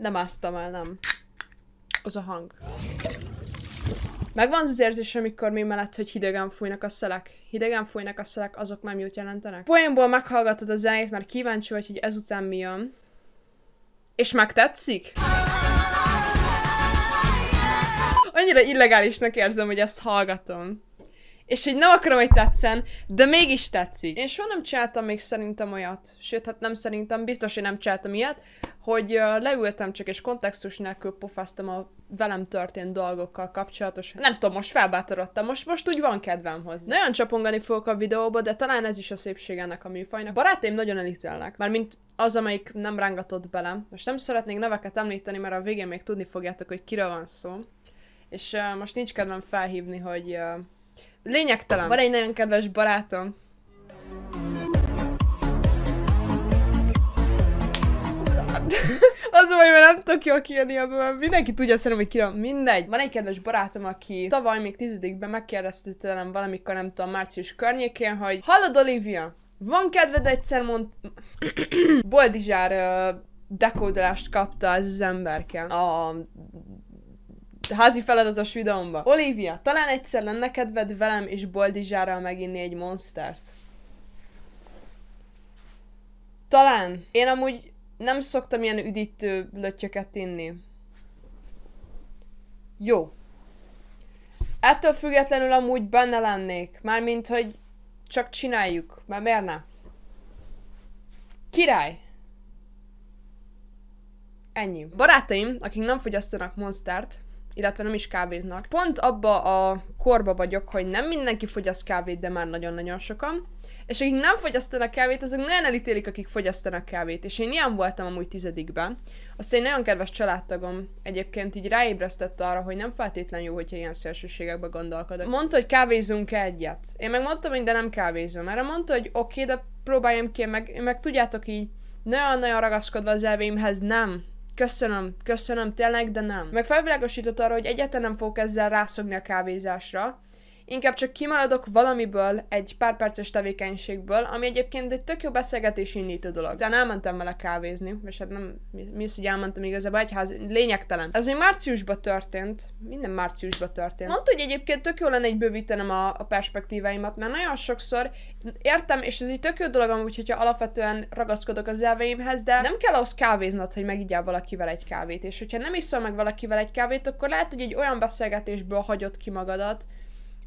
Nem áztam el, nem. Az a hang. Megvan az érzés, amikor mi mellett, hogy hidegen fújnak a szelek. Hidegen fújnak a szelek, azok nem jót jelentenek. Poénból meghallgatod a zenét, mert kíváncsi vagy, hogy ezután mi jön. És megtetszik? Annyira illegálisnak érzem, hogy ezt hallgatom és hogy nem akarom, hogy tetszen, de mégis tetszik. Én soha nem csináltam még szerintem olyat, sőt, hát nem szerintem, biztos, hogy nem csináltam ilyet, hogy leültem csak, és kontextus nélkül pofáztam a velem történt dolgokkal kapcsolatos. Nem tudom, most felbátorodtam, most, most úgy van kedvem hozzá. Nagyon csapongani fogok a videóba, de talán ez is a szépség ennek a műfajnak. Barátaim nagyon elítélnek, már mint az, amelyik nem rángatott belem. Most nem szeretnék neveket említeni, mert a végén még tudni fogjátok, hogy kiről van szó. És uh, most nincs kedvem felhívni, hogy uh, Lényegtelen. Van egy nagyon kedves barátom. Az hogy mert nem tudok jól kijönni ebből, mert mindenki tudja szerintem, hogy kirom. Mindegy. Van egy kedves barátom, aki tavaly még tizedikben megkérdezte tőlem valamikor, nem tudom, március környékén, hogy Hallod, Olivia, van kedved egyszer mond... Boldizsár uh, dekódolást kapta az emberke a házi feladatos videómba. Olivia, talán egyszer lenne kedved velem és Boldizsára meginni egy monstert? Talán. Én amúgy nem szoktam ilyen üdítő lötyöket inni. Jó. Ettől függetlenül amúgy benne lennék. Mármint, hogy csak csináljuk. Mert miért ne? Király! Ennyi. Barátaim, akik nem fogyasztanak Monstert, illetve nem is kávéznak. Pont abba a korba vagyok, hogy nem mindenki fogyaszt kávét, de már nagyon-nagyon sokan. És akik nem fogyasztanak kávét, azok nagyon elítélik, akik fogyasztanak kávét. És én ilyen voltam amúgy tizedikben. Azt egy nagyon kedves családtagom egyébként így ráébresztett arra, hogy nem feltétlenül jó, hogyha ilyen szélsőségekbe gondolkodok. Mondta, hogy kávézunk-e egyet. Én meg mondtam, hogy de nem kávézom. Erre mondta, hogy oké, okay, de próbáljam ki, meg, meg tudjátok így, nagyon-nagyon ragaszkodva az elvémhez, nem, köszönöm, köszönöm tényleg, de nem. Meg felvilágosított arra, hogy egyáltalán nem fogok ezzel rászogni a kávézásra, inkább csak kimaradok valamiből, egy pár perces tevékenységből, ami egyébként egy tök jó beszélgetés indító dolog. De elmentem vele kávézni, és hát nem, mi, mi is, hogy elmentem igazából egyház, lényegtelen. Ez még márciusban történt, minden márciusban történt. Mondta, hogy egyébként tök jó lenne egy bővítenem a, a perspektíváimat, mert nagyon sokszor értem, és ez egy tök jó dolog amúgy, hogyha alapvetően ragaszkodok az elveimhez, de nem kell ahhoz kávéznod, hogy megigyál valakivel egy kávét, és hogyha nem iszol meg valakivel egy kávét, akkor lehet, hogy egy olyan beszélgetésből hagyott ki magadat,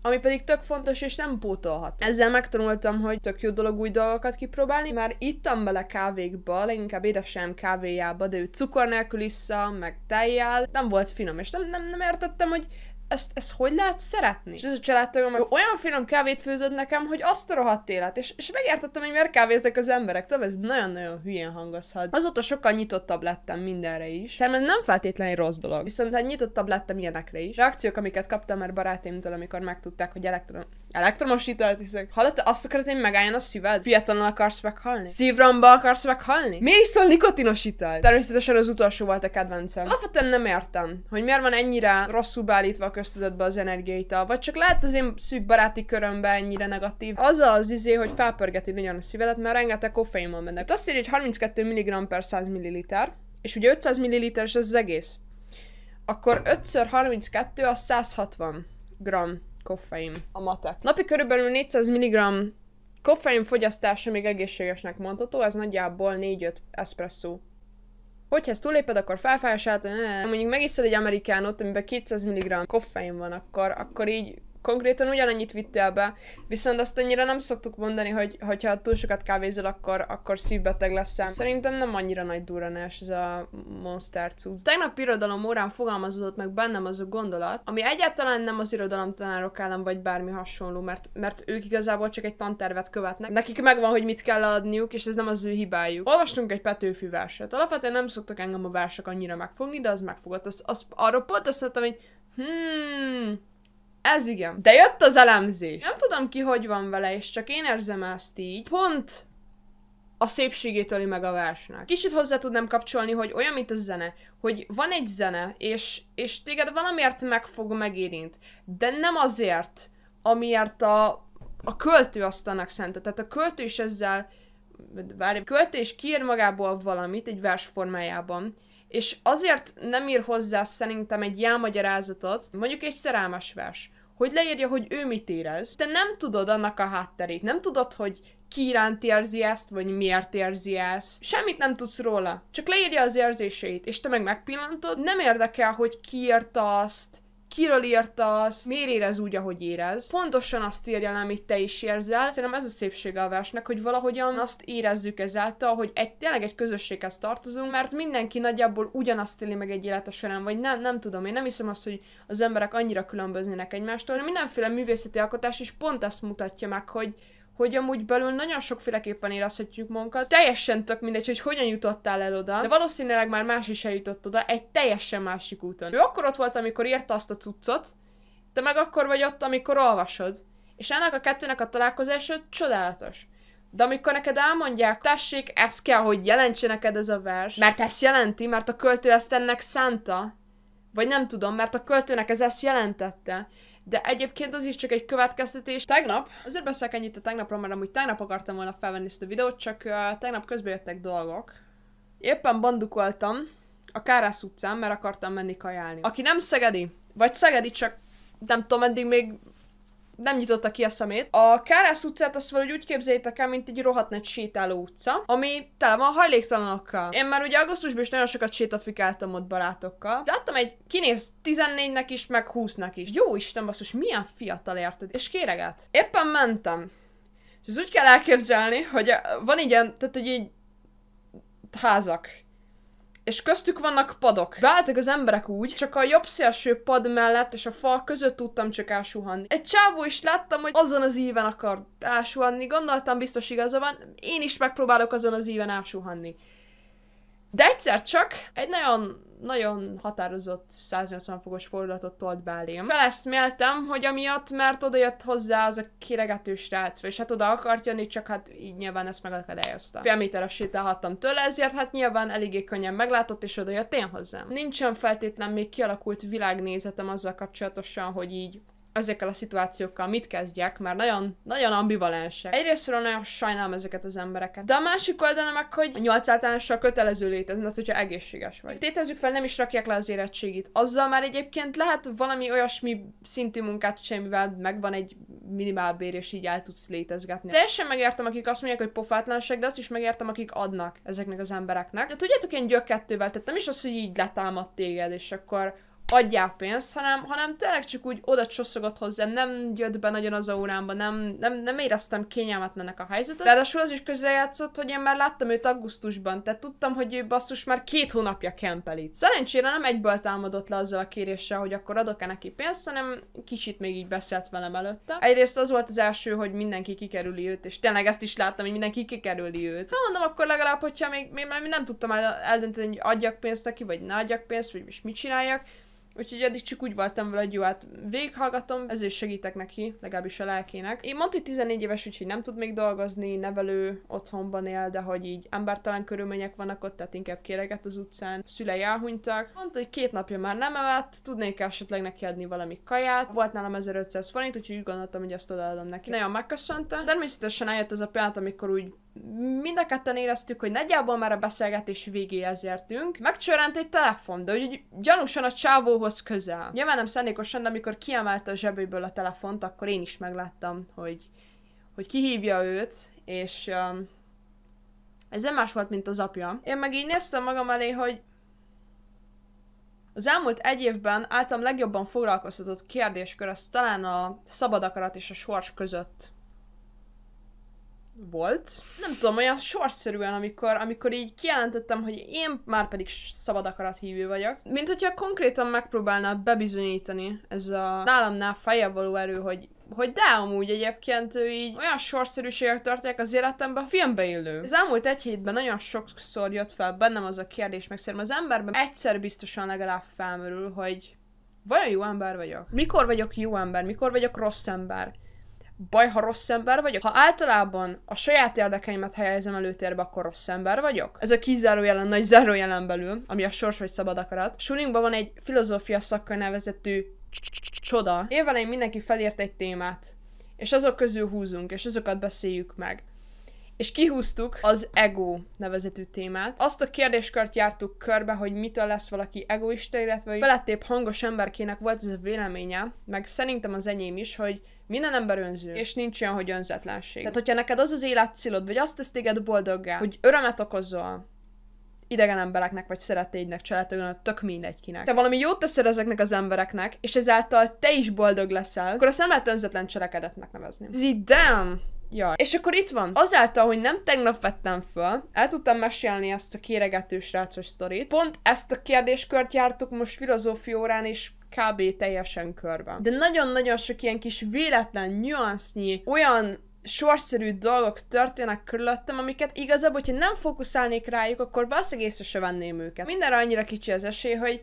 ami pedig tök fontos és nem pótolható. Ezzel megtanultam, hogy tök jó dolog új dolgokat kipróbálni. Már ittam bele kávékba, leginkább édesem kávéjába, de ő cukor nélkül issza, meg tejjel. Nem volt finom, és nem, nem, nem értettem, hogy ezt, ezt hogy lehet szeretni? És ez a családtagom hogy olyan finom kávét főzött nekem, hogy azt a rohadt élet. És, és megértettem, hogy miért kávéznek az emberek. Tudom, ez nagyon-nagyon hülyén hangozhat. Azóta sokkal nyitottabb lettem mindenre is. Szerintem nem feltétlenül rossz dolog. Viszont hát nyitottabb lettem ilyenekre is. Reakciók, amiket kaptam már barátaimtól, amikor megtudták, hogy elektron elektromos italt iszek. Hallott, azt akarod, hogy megálljon a szíved? Fiatalon akarsz meghalni? Szívromba akarsz meghalni? Miért iszol nikotinos italt? Természetesen az utolsó volt a kedvencem. Alapvetően nem értem, hogy miért van ennyire rosszul beállítva a köztudatba az energiaital, vagy csak lehet az én szűk baráti körömben ennyire negatív. Az az izé, hogy felpörgeti nagyon a szívedet, mert rengeteg koffein van benne. Azt írja, hogy 32 mg per 100 ml, és ugye 500 ml ez az egész. Akkor 5x32 az 160 g koffein a matek. Napi körülbelül 400 mg koffein fogyasztása még egészségesnek mondható, ez nagyjából 4-5 espresszó Hogyha ezt túléped, akkor felfájás ha eh. mondjuk megiszol egy amerikánot, amiben 200 mg koffein van, akkor, akkor így konkrétan ugyanannyit vittél be, viszont azt annyira nem szoktuk mondani, hogy hogyha túl sokat kávézol, akkor, akkor szívbeteg leszel. Szerintem nem annyira nagy duranás ez a Monster cucc. Tegnap irodalom órán fogalmazódott meg bennem az a gondolat, ami egyáltalán nem az tanárok ellen vagy bármi hasonló, mert, mert ők igazából csak egy tantervet követnek. Nekik megvan, hogy mit kell adniuk, és ez nem az ő hibájuk. Olvastunk egy Petőfi verset. Alapvetően nem szoktak engem a versek annyira megfogni, de az megfogott. Az, az, arról pont azt mondtam, hogy hmm, ez igen. De jött az elemzés. Nem tudom ki, hogy van vele, és csak én érzem ezt így. Pont a szépségét öli meg a versnek. Kicsit hozzá tudnám kapcsolni, hogy olyan, mint a zene, hogy van egy zene, és, és téged valamiért megfog, megérint, de nem azért, amiért a, a költő azt annak szente. Tehát a költő is ezzel, várj, a költő is kiír magából valamit egy vers formájában, és azért nem ír hozzá szerintem egy jámagyarázatot, mondjuk egy szerelmes vers, hogy leírja, hogy ő mit érez. Te nem tudod annak a hátterét, nem tudod, hogy ki iránt érzi ezt, vagy miért érzi ezt. Semmit nem tudsz róla. Csak leírja az érzéseit, és te meg megpillantod. Nem érdekel, hogy ki írta azt, kiről írta azt, miért érez úgy, ahogy érez. Pontosan azt írja le, amit te is érzel. Szerintem ez a szépsége a versnek, hogy valahogyan azt érezzük ezáltal, hogy egy, tényleg egy közösséghez tartozunk, mert mindenki nagyjából ugyanazt éli meg egy a során, vagy nem, nem tudom, én nem hiszem azt, hogy az emberek annyira különböznének egymástól, de mindenféle művészeti alkotás is pont ezt mutatja meg, hogy hogy amúgy belül nagyon sokféleképpen érezhetjük magunkat. Teljesen tök mindegy, hogy hogyan jutottál el oda, de valószínűleg már más is eljutott oda, egy teljesen másik úton. Ő akkor ott volt, amikor írta azt a cuccot, te meg akkor vagy ott, amikor olvasod. És ennek a kettőnek a találkozása csodálatos. De amikor neked elmondják, tessék, ez kell, hogy jelentse neked ez a vers, mert ezt jelenti, mert a költő ezt ennek szánta, vagy nem tudom, mert a költőnek ez ezt jelentette, de egyébként az is csak egy következtetés. Tegnap, azért beszélek ennyit a tegnapról, mert amúgy tegnap akartam volna felvenni ezt a videót, csak uh, tegnap közbe jöttek dolgok. Éppen bandukoltam a Kárász utcán, mert akartam menni kajálni. Aki nem szegedi, vagy szegedi, csak nem tudom, eddig még nem nyitotta ki a szemét. A Kárász utcát azt valahogy úgy képzeljétek el, mint egy rohadt nagy sétáló utca, ami tele van hajléktalanokkal. Én már ugye augusztusban is nagyon sokat sétafikáltam ott barátokkal. Láttam egy kinéz 14-nek is, meg 20-nak is. Jó Isten basszus, milyen fiatal érted? És kéreget. Éppen mentem. És ez úgy kell elképzelni, hogy van ilyen, tehát egy így házak és köztük vannak padok. Beálltak az emberek úgy, csak a jobb szélső pad mellett és a fal között tudtam csak elsuhanni. Egy csávó is láttam, hogy azon az íven akar elsuhanni, gondoltam biztos igaza van, én is megpróbálok azon az íven elsuhanni. De egyszer csak egy nagyon nagyon határozott 180 fokos fordulatot tolt belém. Feleszméltem, hogy amiatt, mert oda jött hozzá az a kiregető srác, és hát oda akart jönni, csak hát így nyilván ezt megakadályozta. Fél méterre sétálhattam tőle, ezért hát nyilván eléggé könnyen meglátott, és oda jött én hozzám. Nincsen feltétlen még kialakult világnézetem azzal kapcsolatosan, hogy így ezekkel a szituációkkal mit kezdjek, mert nagyon, nagyon ambivalensek. Egyrészt nagyon sajnálom ezeket az embereket. De a másik oldala meg, hogy a nyolc általánossal kötelező létezni, az, hogyha egészséges vagy. Tétezzük fel, nem is rakják le az érettségit. Azzal már egyébként lehet valami olyasmi szintű munkát csinálni, mivel megvan egy bér, és így el tudsz létezgetni. Teljesen megértem, akik azt mondják, hogy pofátlanság, de azt is megértem, akik adnak ezeknek az embereknek. De tudjátok, én gyökkettővel, tehát nem is az, hogy így letámad téged, és akkor adjál pénzt, hanem, hanem tényleg csak úgy oda csosszogott hozzám, nem jött be nagyon az órámba, nem, nem, nem éreztem kényelmetlenek a helyzetet. Ráadásul az is közrejátszott, hogy én már láttam őt augusztusban, tehát tudtam, hogy ő basszus már két hónapja kempeli. Szerencsére nem egyből támadott le azzal a kéréssel, hogy akkor adok-e neki pénzt, hanem kicsit még így beszélt velem előtte. Egyrészt az volt az első, hogy mindenki kikerüli őt, és tényleg ezt is láttam, hogy mindenki kikerüli őt. Ha hát mondom, akkor legalább, hogyha még, még nem tudtam eldönteni, hogy adjak pénzt neki, vagy ne adjak pénzt, vagy mit csináljak, Úgyhogy eddig csak úgy voltam vele, hogy jó, hát végighallgatom, ezért segítek neki, legalábbis a lelkének. Én mondta, hogy 14 éves, úgyhogy nem tud még dolgozni, nevelő, otthonban él, de hogy így embertelen körülmények vannak ott, tehát inkább kéreget az utcán, szülei elhunytak. Mondta, hogy két napja már nem evett, tudnék esetleg neki adni valami kaját. Volt nálam 1500 forint, úgyhogy úgy gondoltam, hogy ezt odaadom neki. Nagyon megköszönte. Természetesen eljött az a pillanat, amikor úgy mind a ketten éreztük, hogy nagyjából már a beszélgetés végéhez értünk. Megcsörönt egy telefon, de úgy gyanúsan a csávóhoz közel. Nyilván nem szándékosan, de amikor kiemelte a zsebéből a telefont, akkor én is megláttam, hogy, hogy kihívja őt, és um, ez nem más volt, mint az apja. Én meg így néztem magam elé, hogy az elmúlt egy évben általam legjobban foglalkoztatott kérdéskör az talán a szabad akarat és a sors között volt. Nem tudom, olyan sorszerűen, amikor, amikor így kijelentettem, hogy én már pedig szabad hívő vagyok. Mint hogyha konkrétan megpróbálná bebizonyítani ez a nálamnál feljebb való erő, hogy hogy de amúgy egyébként ő így olyan sorszerűségek tartják az életemben, filmbe illő. Az elmúlt egy hétben nagyon sokszor jött fel bennem az a kérdés, meg szerintem az emberben egyszer biztosan legalább felmerül, hogy vajon jó ember vagyok? Mikor vagyok jó ember? Mikor vagyok rossz ember? baj, ha rossz ember vagyok? Ha általában a saját érdekeimet helyezem előtérbe, akkor rossz ember vagyok? Ez a kizárójelen, nagy zárójelen belül, ami a sors vagy szabad akarat. Sulinkban van egy filozófia szakkör nevezetű csoda. Évelején mindenki felért egy témát, és azok közül húzunk, és azokat beszéljük meg és kihúztuk az ego nevezetű témát. Azt a kérdéskört jártuk körbe, hogy mitől lesz valaki egoista, illetve hogy felettébb hangos emberkének volt ez a véleménye, meg szerintem az enyém is, hogy minden ember önző, és nincs olyan, hogy önzetlenség. Tehát, hogyha neked az az életcélod, vagy azt tesz téged boldoggá, hogy örömet okozol, idegen embereknek, vagy szeretteidnek családtagnak, tök mindegykinek. Te valami jót teszel ezeknek az embereknek, és ezáltal te is boldog leszel, akkor azt nem lehet önzetlen cselekedetnek nevezni. Zidem! Ja. És akkor itt van. Azáltal, hogy nem tegnap vettem föl, el tudtam mesélni ezt a kéregető srácos sztorit. Pont ezt a kérdéskört jártuk most filozófiórán is és kb. teljesen körben. De nagyon-nagyon sok ilyen kis véletlen, nyuansznyi, olyan sorszerű dolgok történnek körülöttem, amiket igazából, hogyha nem fókuszálnék rájuk, akkor valószínűleg észre se venném őket. Mindenre annyira kicsi az esély, hogy,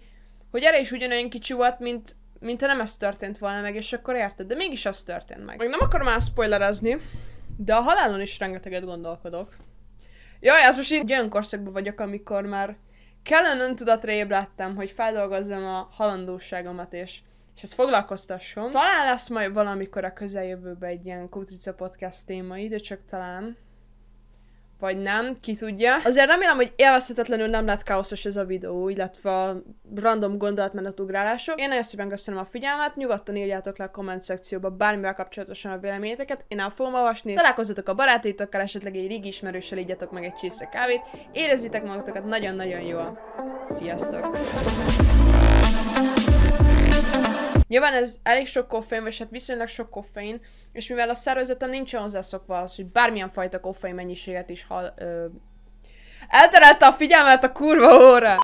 hogy erre is ugyanolyan kicsi volt, mint, mint ha nem ez történt volna meg, és akkor érted, de mégis az történt meg. Meg nem akarom spoilerezni, de a halálon is rengeteget gondolkodok. Jaj, ez most így olyan korszakban vagyok, amikor már kellően öntudatra ébredtem, hogy feldolgozzam a halandóságomat, és, és ezt foglalkoztasson. Talán lesz majd valamikor a közeljövőben egy ilyen Kutrica Podcast téma, de csak talán vagy nem, ki tudja. Azért remélem, hogy élvezhetetlenül nem lett káoszos ez a videó, illetve a random ugrálások. Én nagyon szépen köszönöm a figyelmet, nyugodtan írjátok le a komment szekcióba bármivel kapcsolatosan a véleményeteket, én el fogom olvasni. Találkozzatok a barátaitokkal, esetleg egy régi ismerőssel ígyatok meg egy csésze kávét, érezzétek magatokat nagyon-nagyon jól. Sziasztok! Nyilván ez elég sok koffein, vagy hát viszonylag sok koffein, és mivel a nincs nincsen hozzászokva az, hogy bármilyen fajta koffein mennyiséget is hal, ö, Elterelte a figyelmet a kurva óra!